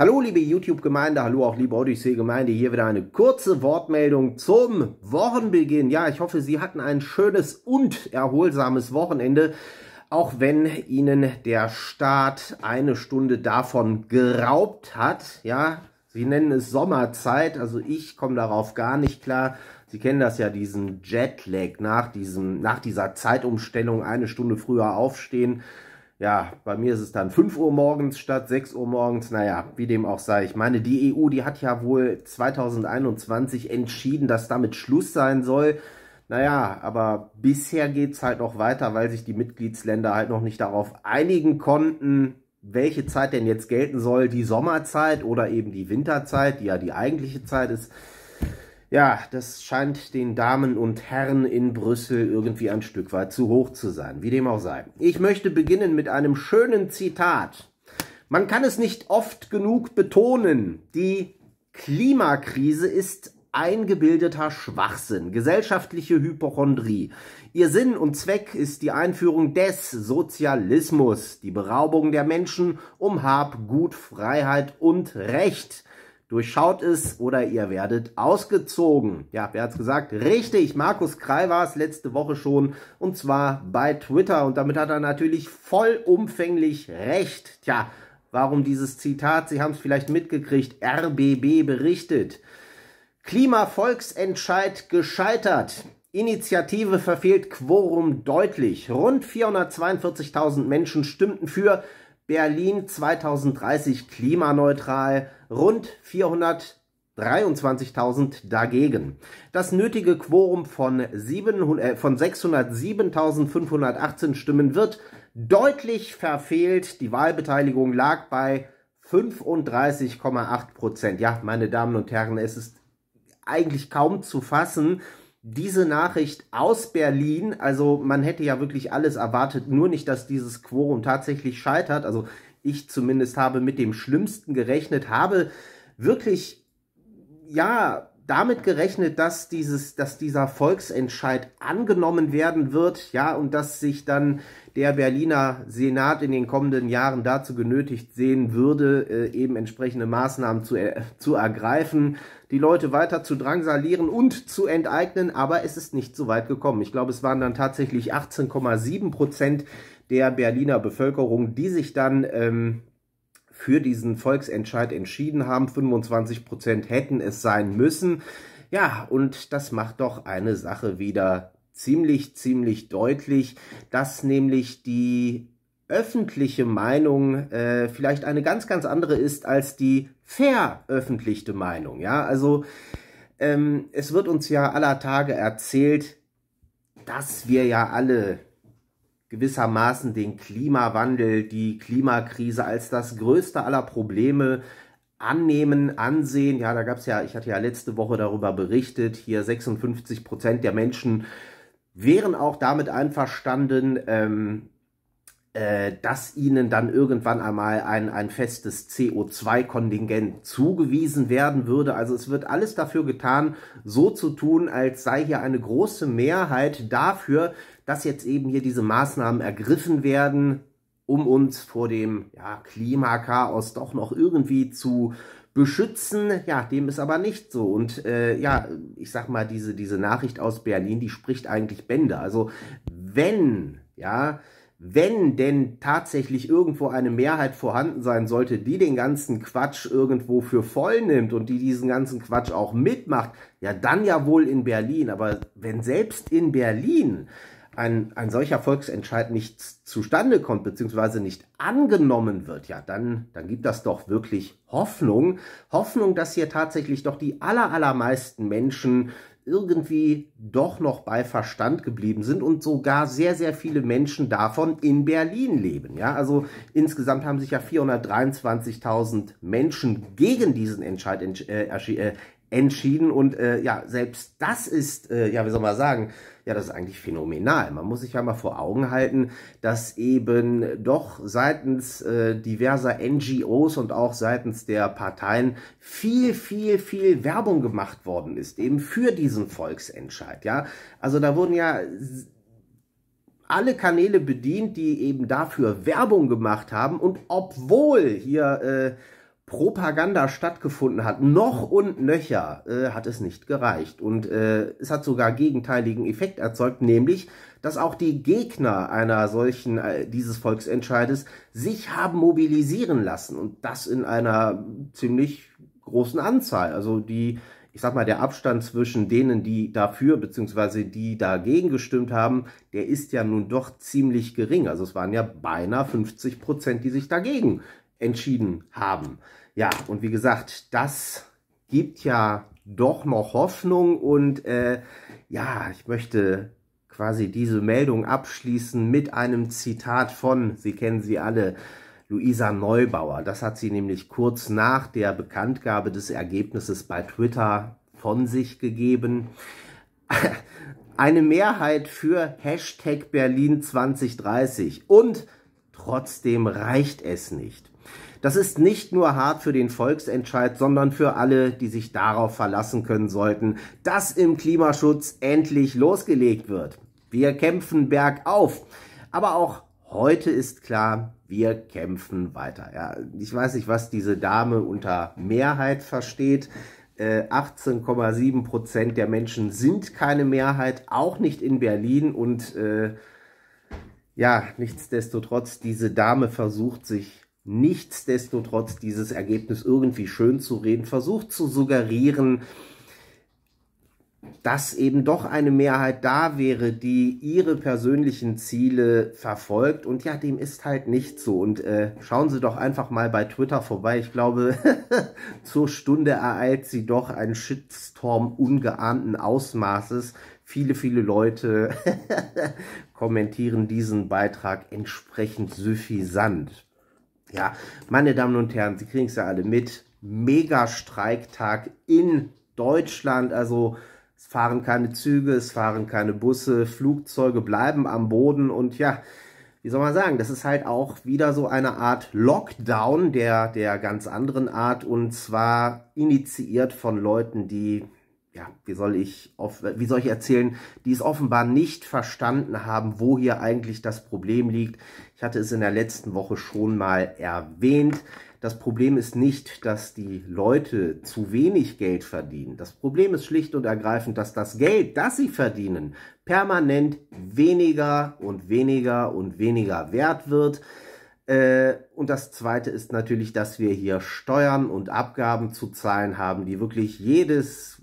Hallo liebe YouTube-Gemeinde, hallo auch liebe Odyssee-Gemeinde, hier wieder eine kurze Wortmeldung zum Wochenbeginn. Ja, ich hoffe, Sie hatten ein schönes und erholsames Wochenende, auch wenn Ihnen der Staat eine Stunde davon geraubt hat. Ja, Sie nennen es Sommerzeit, also ich komme darauf gar nicht klar. Sie kennen das ja, diesen Jetlag nach, diesem, nach dieser Zeitumstellung, eine Stunde früher aufstehen ja, bei mir ist es dann 5 Uhr morgens statt 6 Uhr morgens. Naja, wie dem auch sei. Ich meine, die EU, die hat ja wohl 2021 entschieden, dass damit Schluss sein soll. Naja, aber bisher geht es halt noch weiter, weil sich die Mitgliedsländer halt noch nicht darauf einigen konnten, welche Zeit denn jetzt gelten soll. Die Sommerzeit oder eben die Winterzeit, die ja die eigentliche Zeit ist ja, das scheint den Damen und Herren in Brüssel irgendwie ein Stück weit zu hoch zu sein, wie dem auch sei. Ich möchte beginnen mit einem schönen Zitat. Man kann es nicht oft genug betonen, die Klimakrise ist eingebildeter Schwachsinn, gesellschaftliche Hypochondrie. Ihr Sinn und Zweck ist die Einführung des Sozialismus, die Beraubung der Menschen um Hab, Gut, Freiheit und Recht. Durchschaut es oder ihr werdet ausgezogen. Ja, wer hat's gesagt? Richtig, Markus Krall war es letzte Woche schon und zwar bei Twitter und damit hat er natürlich vollumfänglich recht. Tja, warum dieses Zitat? Sie haben es vielleicht mitgekriegt. RBB berichtet. Klimavolksentscheid gescheitert. Initiative verfehlt Quorum deutlich. Rund 442.000 Menschen stimmten für Berlin 2030 klimaneutral, rund 423.000 dagegen. Das nötige Quorum von, äh, von 607.518 Stimmen wird deutlich verfehlt. Die Wahlbeteiligung lag bei 35,8 Prozent. Ja, meine Damen und Herren, es ist eigentlich kaum zu fassen, diese Nachricht aus Berlin, also man hätte ja wirklich alles erwartet, nur nicht, dass dieses Quorum tatsächlich scheitert. Also ich zumindest habe mit dem Schlimmsten gerechnet, habe wirklich, ja, damit gerechnet, dass dieses, dass dieser Volksentscheid angenommen werden wird, ja, und dass sich dann der Berliner Senat in den kommenden Jahren dazu genötigt sehen würde, äh, eben entsprechende Maßnahmen zu, äh, zu ergreifen, die Leute weiter zu drangsalieren und zu enteignen, aber es ist nicht so weit gekommen. Ich glaube, es waren dann tatsächlich 18,7 Prozent der Berliner Bevölkerung, die sich dann ähm, für diesen Volksentscheid entschieden haben. 25 Prozent hätten es sein müssen. Ja, und das macht doch eine Sache wieder ziemlich, ziemlich deutlich, dass nämlich die öffentliche Meinung äh, vielleicht eine ganz, ganz andere ist als die veröffentlichte Meinung. Ja, also ähm, es wird uns ja aller Tage erzählt, dass wir ja alle gewissermaßen den Klimawandel, die Klimakrise als das größte aller Probleme annehmen, ansehen. Ja, da gab es ja, ich hatte ja letzte Woche darüber berichtet, hier 56 Prozent der Menschen wären auch damit einverstanden, ähm, äh, dass ihnen dann irgendwann einmal ein, ein festes CO2-Kontingent zugewiesen werden würde. Also es wird alles dafür getan, so zu tun, als sei hier eine große Mehrheit dafür, dass jetzt eben hier diese Maßnahmen ergriffen werden, um uns vor dem ja, Klimakaos doch noch irgendwie zu beschützen. Ja, dem ist aber nicht so. Und äh, ja, ich sag mal, diese, diese Nachricht aus Berlin, die spricht eigentlich Bände. Also wenn, ja, wenn denn tatsächlich irgendwo eine Mehrheit vorhanden sein sollte, die den ganzen Quatsch irgendwo für voll nimmt und die diesen ganzen Quatsch auch mitmacht, ja dann ja wohl in Berlin. Aber wenn selbst in Berlin ein, ein solcher Volksentscheid nicht zustande kommt, beziehungsweise nicht angenommen wird, ja, dann, dann gibt das doch wirklich Hoffnung. Hoffnung, dass hier tatsächlich doch die aller, allermeisten Menschen irgendwie doch noch bei Verstand geblieben sind und sogar sehr, sehr viele Menschen davon in Berlin leben. Ja, also insgesamt haben sich ja 423.000 Menschen gegen diesen Entscheid äh, äh entschieden. Und äh, ja, selbst das ist, äh, ja, wie soll man sagen, ja, das ist eigentlich phänomenal. Man muss sich ja mal vor Augen halten, dass eben doch seitens äh, diverser NGOs und auch seitens der Parteien viel, viel, viel Werbung gemacht worden ist, eben für diesen Volksentscheid. Ja, also da wurden ja alle Kanäle bedient, die eben dafür Werbung gemacht haben. Und obwohl hier äh, Propaganda stattgefunden hat, noch und nöcher, äh, hat es nicht gereicht. Und äh, es hat sogar gegenteiligen Effekt erzeugt, nämlich, dass auch die Gegner einer solchen, äh, dieses Volksentscheides sich haben mobilisieren lassen. Und das in einer ziemlich großen Anzahl. Also die, ich sag mal, der Abstand zwischen denen, die dafür bzw. die dagegen gestimmt haben, der ist ja nun doch ziemlich gering. Also es waren ja beinahe 50 Prozent, die sich dagegen entschieden haben. Ja, und wie gesagt, das gibt ja doch noch Hoffnung und äh, ja, ich möchte quasi diese Meldung abschließen mit einem Zitat von, Sie kennen sie alle, Luisa Neubauer. Das hat sie nämlich kurz nach der Bekanntgabe des Ergebnisses bei Twitter von sich gegeben. Eine Mehrheit für Hashtag Berlin 2030 und trotzdem reicht es nicht. Das ist nicht nur hart für den Volksentscheid, sondern für alle, die sich darauf verlassen können sollten, dass im Klimaschutz endlich losgelegt wird. Wir kämpfen bergauf. Aber auch heute ist klar, wir kämpfen weiter. Ja, ich weiß nicht, was diese Dame unter Mehrheit versteht. 18,7 äh, Prozent der Menschen sind keine Mehrheit, auch nicht in Berlin. Und äh, ja, nichtsdestotrotz, diese Dame versucht sich nichtsdestotrotz dieses Ergebnis irgendwie schön zu reden, versucht zu suggerieren, dass eben doch eine Mehrheit da wäre, die ihre persönlichen Ziele verfolgt. Und ja, dem ist halt nicht so. Und äh, schauen Sie doch einfach mal bei Twitter vorbei. Ich glaube, zur Stunde ereilt sie doch einen Shitstorm ungeahnten Ausmaßes. Viele, viele Leute kommentieren diesen Beitrag entsprechend suffisant. Ja, meine Damen und Herren, Sie kriegen es ja alle mit. Mega-Streiktag in Deutschland. Also es fahren keine Züge, es fahren keine Busse, Flugzeuge bleiben am Boden und ja, wie soll man sagen, das ist halt auch wieder so eine Art Lockdown der, der ganz anderen Art und zwar initiiert von Leuten, die, ja, wie soll ich, wie soll ich erzählen, die es offenbar nicht verstanden haben, wo hier eigentlich das Problem liegt. Ich hatte es in der letzten Woche schon mal erwähnt. Das Problem ist nicht, dass die Leute zu wenig Geld verdienen. Das Problem ist schlicht und ergreifend, dass das Geld, das sie verdienen, permanent weniger und weniger und weniger wert wird. Äh, und das Zweite ist natürlich, dass wir hier Steuern und Abgaben zu zahlen haben, die wirklich jedes,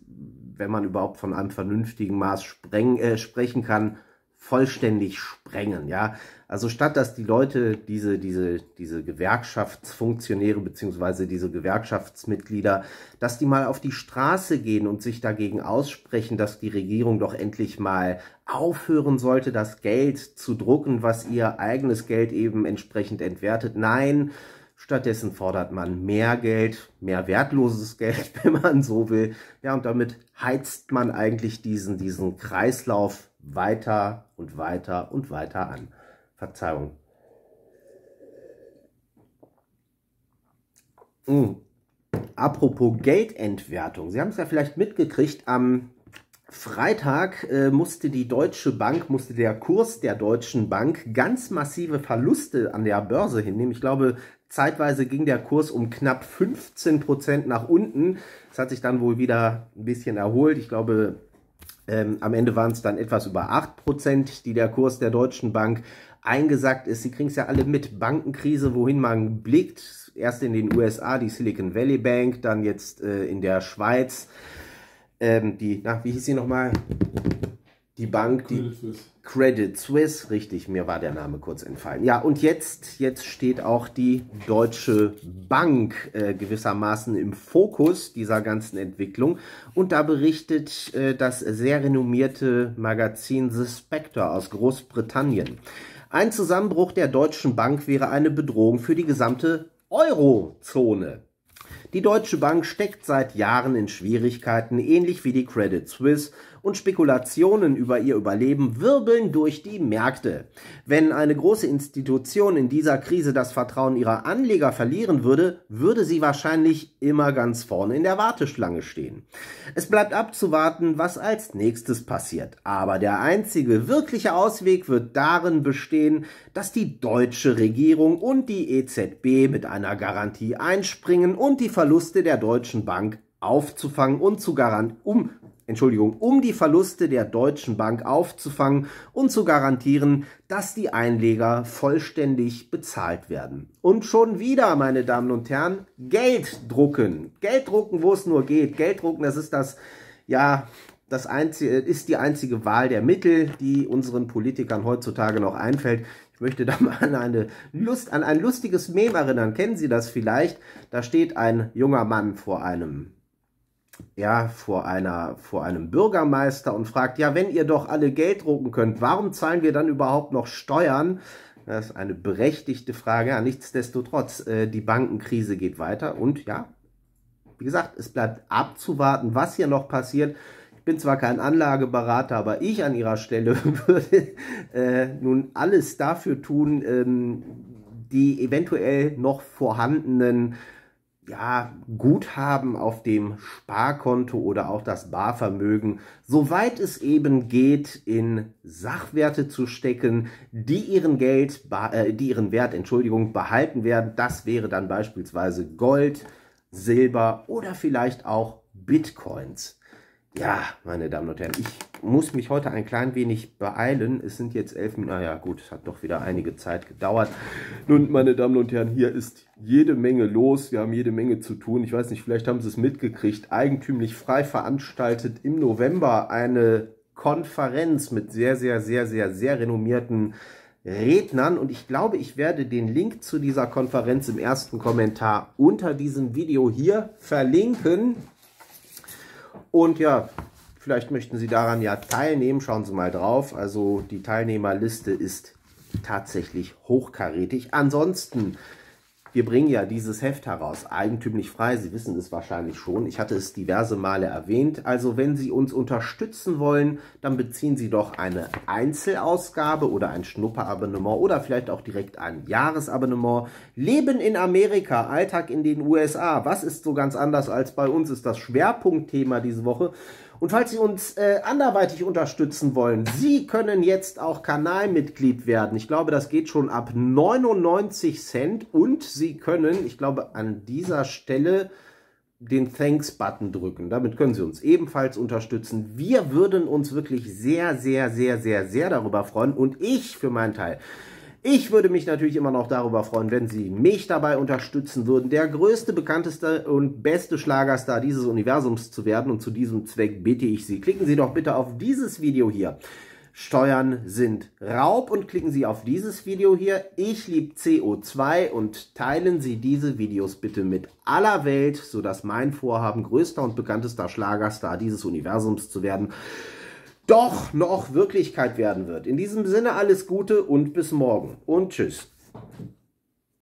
wenn man überhaupt von einem vernünftigen Maß sprengen, äh, sprechen kann, vollständig sprengen, ja. Also statt dass die Leute diese, diese, diese Gewerkschaftsfunktionäre beziehungsweise diese Gewerkschaftsmitglieder, dass die mal auf die Straße gehen und sich dagegen aussprechen, dass die Regierung doch endlich mal aufhören sollte, das Geld zu drucken, was ihr eigenes Geld eben entsprechend entwertet. Nein, Stattdessen fordert man mehr Geld, mehr wertloses Geld, wenn man so will. Ja, und damit heizt man eigentlich diesen, diesen Kreislauf weiter und weiter und weiter an. Verzeihung. Mhm. Apropos Geldentwertung. Sie haben es ja vielleicht mitgekriegt, am Freitag äh, musste die Deutsche Bank, musste der Kurs der Deutschen Bank ganz massive Verluste an der Börse hinnehmen. Ich glaube, zeitweise ging der Kurs um knapp 15 Prozent nach unten. Es hat sich dann wohl wieder ein bisschen erholt. Ich glaube, ähm, am Ende waren es dann etwas über 8%, die der Kurs der Deutschen Bank eingesackt ist. Sie kriegen es ja alle mit. Bankenkrise, wohin man blickt. Erst in den USA die Silicon Valley Bank, dann jetzt äh, in der Schweiz ähm, die, na, wie hieß sie nochmal? die Bank, die Credit Suisse. Credit Suisse, richtig, mir war der Name kurz entfallen. Ja, und jetzt, jetzt steht auch die Deutsche Bank äh, gewissermaßen im Fokus dieser ganzen Entwicklung. Und da berichtet äh, das sehr renommierte Magazin The Spectre aus Großbritannien. Ein Zusammenbruch der Deutschen Bank wäre eine Bedrohung für die gesamte Eurozone. Die Deutsche Bank steckt seit Jahren in Schwierigkeiten, ähnlich wie die Credit Suisse und Spekulationen über ihr Überleben wirbeln durch die Märkte. Wenn eine große Institution in dieser Krise das Vertrauen ihrer Anleger verlieren würde, würde sie wahrscheinlich immer ganz vorne in der Warteschlange stehen. Es bleibt abzuwarten, was als nächstes passiert. Aber der einzige wirkliche Ausweg wird darin bestehen, dass die deutsche Regierung und die EZB mit einer Garantie einspringen und die Verluste der Deutschen Bank aufzufangen und zu garant um Entschuldigung, um die Verluste der Deutschen Bank aufzufangen und zu garantieren, dass die Einleger vollständig bezahlt werden. Und schon wieder, meine Damen und Herren, Geld drucken. Geld drucken, wo es nur geht. Geld drucken, das ist das, ja, das einzige, ist die einzige Wahl der Mittel, die unseren Politikern heutzutage noch einfällt. Ich möchte da mal an, eine Lust, an ein lustiges Meme erinnern. Kennen Sie das vielleicht? Da steht ein junger Mann vor einem ja, vor, einer, vor einem Bürgermeister und fragt, ja, wenn ihr doch alle Geld drucken könnt, warum zahlen wir dann überhaupt noch Steuern? Das ist eine berechtigte Frage. Ja, nichtsdestotrotz, äh, die Bankenkrise geht weiter und ja, wie gesagt, es bleibt abzuwarten, was hier noch passiert. Ich bin zwar kein Anlageberater, aber ich an ihrer Stelle würde äh, nun alles dafür tun, ähm, die eventuell noch vorhandenen ja, Guthaben auf dem Sparkonto oder auch das Barvermögen, soweit es eben geht, in Sachwerte zu stecken, die ihren Geld, äh, die ihren Wert, Entschuldigung, behalten werden. Das wäre dann beispielsweise Gold, Silber oder vielleicht auch Bitcoins. Ja, meine Damen und Herren, ich muss mich heute ein klein wenig beeilen. Es sind jetzt elf Minuten. Naja, gut, es hat doch wieder einige Zeit gedauert. Nun, meine Damen und Herren, hier ist jede Menge los. Wir haben jede Menge zu tun. Ich weiß nicht, vielleicht haben Sie es mitgekriegt. Eigentümlich frei veranstaltet im November eine Konferenz mit sehr, sehr, sehr, sehr, sehr renommierten Rednern und ich glaube, ich werde den Link zu dieser Konferenz im ersten Kommentar unter diesem Video hier verlinken. Und ja, vielleicht möchten Sie daran ja teilnehmen. Schauen Sie mal drauf. Also die Teilnehmerliste ist tatsächlich hochkarätig. Ansonsten wir bringen ja dieses Heft heraus, eigentümlich frei. Sie wissen es wahrscheinlich schon. Ich hatte es diverse Male erwähnt. Also wenn Sie uns unterstützen wollen, dann beziehen Sie doch eine Einzelausgabe oder ein Schnupperabonnement oder vielleicht auch direkt ein Jahresabonnement. Leben in Amerika, Alltag in den USA. Was ist so ganz anders als bei uns? Ist das Schwerpunktthema diese Woche. Und falls Sie uns äh, anderweitig unterstützen wollen, Sie können jetzt auch Kanalmitglied werden. Ich glaube, das geht schon ab 99 Cent und Sie können, ich glaube, an dieser Stelle den Thanks-Button drücken. Damit können Sie uns ebenfalls unterstützen. Wir würden uns wirklich sehr, sehr, sehr, sehr, sehr darüber freuen und ich für meinen Teil ich würde mich natürlich immer noch darüber freuen, wenn Sie mich dabei unterstützen würden, der größte, bekannteste und beste Schlagerstar dieses Universums zu werden. Und zu diesem Zweck bitte ich Sie, klicken Sie doch bitte auf dieses Video hier. Steuern sind Raub und klicken Sie auf dieses Video hier. Ich liebe CO2 und teilen Sie diese Videos bitte mit aller Welt, sodass mein Vorhaben, größter und bekanntester Schlagerstar dieses Universums zu werden, doch noch Wirklichkeit werden wird. In diesem Sinne alles Gute und bis morgen und tschüss.